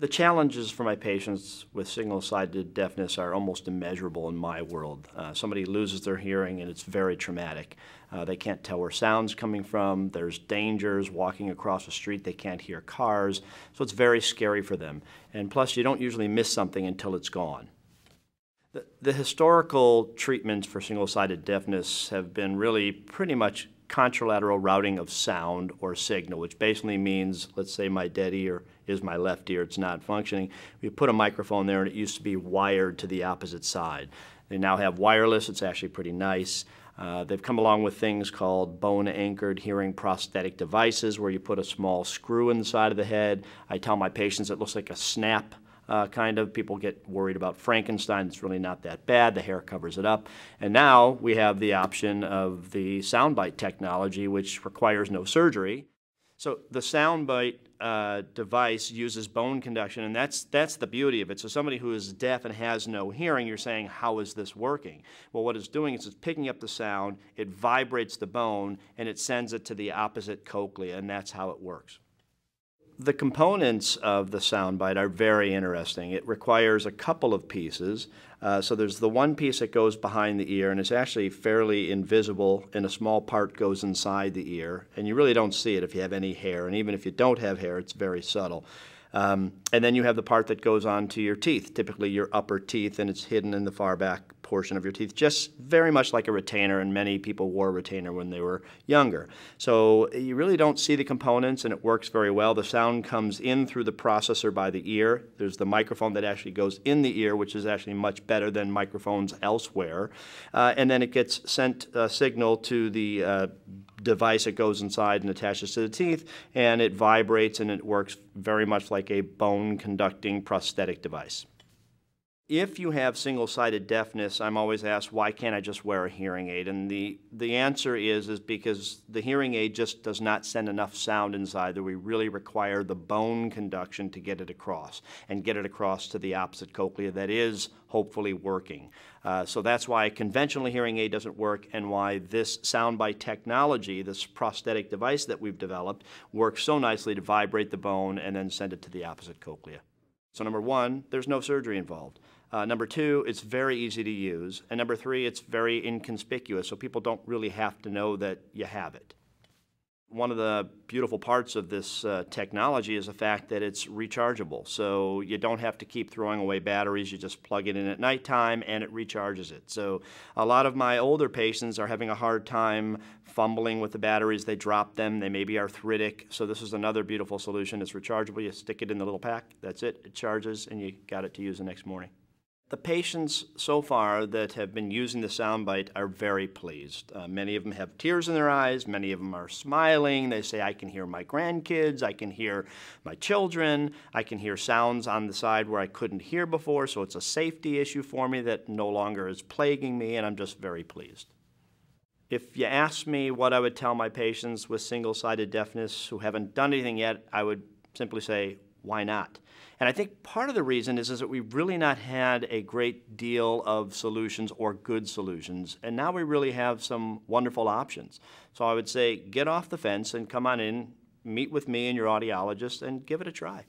The challenges for my patients with single sided deafness are almost immeasurable in my world. Uh, somebody loses their hearing and it's very traumatic. Uh, they can't tell where sound's coming from. There's dangers walking across the street. They can't hear cars. So it's very scary for them. And plus, you don't usually miss something until it's gone. The, the historical treatments for single sided deafness have been really pretty much contralateral routing of sound or signal, which basically means, let's say my dead ear is my left ear, it's not functioning. We put a microphone there and it used to be wired to the opposite side. They now have wireless, it's actually pretty nice. Uh, they've come along with things called bone anchored hearing prosthetic devices where you put a small screw in the side of the head. I tell my patients it looks like a snap uh, kind of. People get worried about Frankenstein. It's really not that bad. The hair covers it up. And now we have the option of the soundbite technology, which requires no surgery. So the soundbite uh, device uses bone conduction, and that's that's the beauty of it. So somebody who is deaf and has no hearing, you're saying, how is this working? Well, what it's doing is it's picking up the sound, it vibrates the bone, and it sends it to the opposite cochlea, and that's how it works the components of the soundbite are very interesting. It requires a couple of pieces. Uh, so there's the one piece that goes behind the ear, and it's actually fairly invisible, and a small part goes inside the ear, and you really don't see it if you have any hair. And even if you don't have hair, it's very subtle. Um, and then you have the part that goes on to your teeth, typically your upper teeth, and it's hidden in the far back portion of your teeth, just very much like a retainer, and many people wore a retainer when they were younger. So you really don't see the components, and it works very well. The sound comes in through the processor by the ear. There's the microphone that actually goes in the ear, which is actually much better than microphones elsewhere. Uh, and then it gets sent a signal to the uh, device that goes inside and attaches to the teeth, and it vibrates and it works very much like a bone conducting prosthetic device if you have single-sided deafness, I'm always asked, why can't I just wear a hearing aid? And the, the answer is, is because the hearing aid just does not send enough sound inside that we really require the bone conduction to get it across and get it across to the opposite cochlea that is hopefully working. Uh, so that's why a conventional hearing aid doesn't work and why this soundbite technology, this prosthetic device that we've developed, works so nicely to vibrate the bone and then send it to the opposite cochlea. So number one, there's no surgery involved. Uh, number two, it's very easy to use. And number three, it's very inconspicuous, so people don't really have to know that you have it. One of the beautiful parts of this uh, technology is the fact that it's rechargeable. So you don't have to keep throwing away batteries. You just plug it in at nighttime and it recharges it. So a lot of my older patients are having a hard time fumbling with the batteries. They drop them. They may be arthritic. So this is another beautiful solution. It's rechargeable. You stick it in the little pack. That's it. It charges and you got it to use the next morning. The patients so far that have been using the soundbite are very pleased. Uh, many of them have tears in their eyes. Many of them are smiling. They say, I can hear my grandkids. I can hear my children. I can hear sounds on the side where I couldn't hear before. So it's a safety issue for me that no longer is plaguing me, and I'm just very pleased. If you ask me what I would tell my patients with single sided deafness who haven't done anything yet, I would simply say, why not? And I think part of the reason is, is that we've really not had a great deal of solutions or good solutions. And now we really have some wonderful options. So I would say get off the fence and come on in, meet with me and your audiologist, and give it a try.